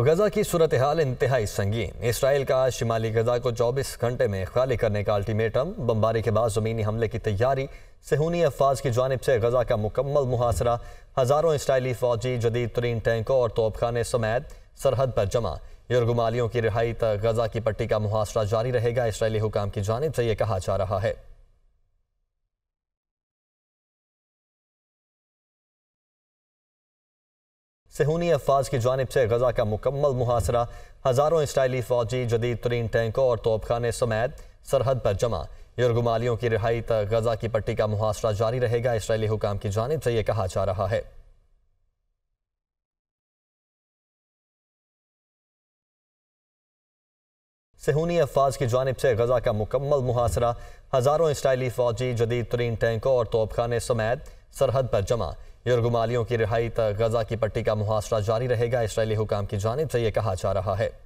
गजा की सूरत हाल इंतहाई संगीन इसराइल का शिमाली गजा को 24 घंटे में खाली करने का अल्टीमेटम बमबारी के बाद ज़मीनी हमले की तैयारी सहूनी अफवाज की जानब से गजा का मुकम्मल मुहासरा हज़ारों इसराइली फ़ौजी जदीद तरीन टैंकों और तोपखाने समेत सरहद पर जमा युर्गमालियों की रिहाई तक गजा की पट्टी का मुहासरा जारी रहेगा इसराइली हुकाम की जानब से यह कहा जा रहा है सहूनी अफवाज की जानब से गजा का मुकम्मल मुहासरा हज़ारों इसराइली फ़ौजी जदीद तरीन टैंकों और तोपखाने समेत सरहद पर जमा युर्गुमालियों की रिहाई तक गजा की पट्टी का मुहासरा जारी रहेगा इसराइली हुकाम की जानब से यह कहा जा रहा है सहूनी अफवाज की जानब से गजा का मुकम्मल मुहासरा हज़ारों इसराइली फ़ौजी जदीद तरीन टैंकों और तोपखाने समेत सरहद पर जमा युर्गुमालियों की रिहाई तक गजा की पट्टी का मुहासरा जारी रहेगा इसराइली हुकाम की जानब से यह कहा जा रहा है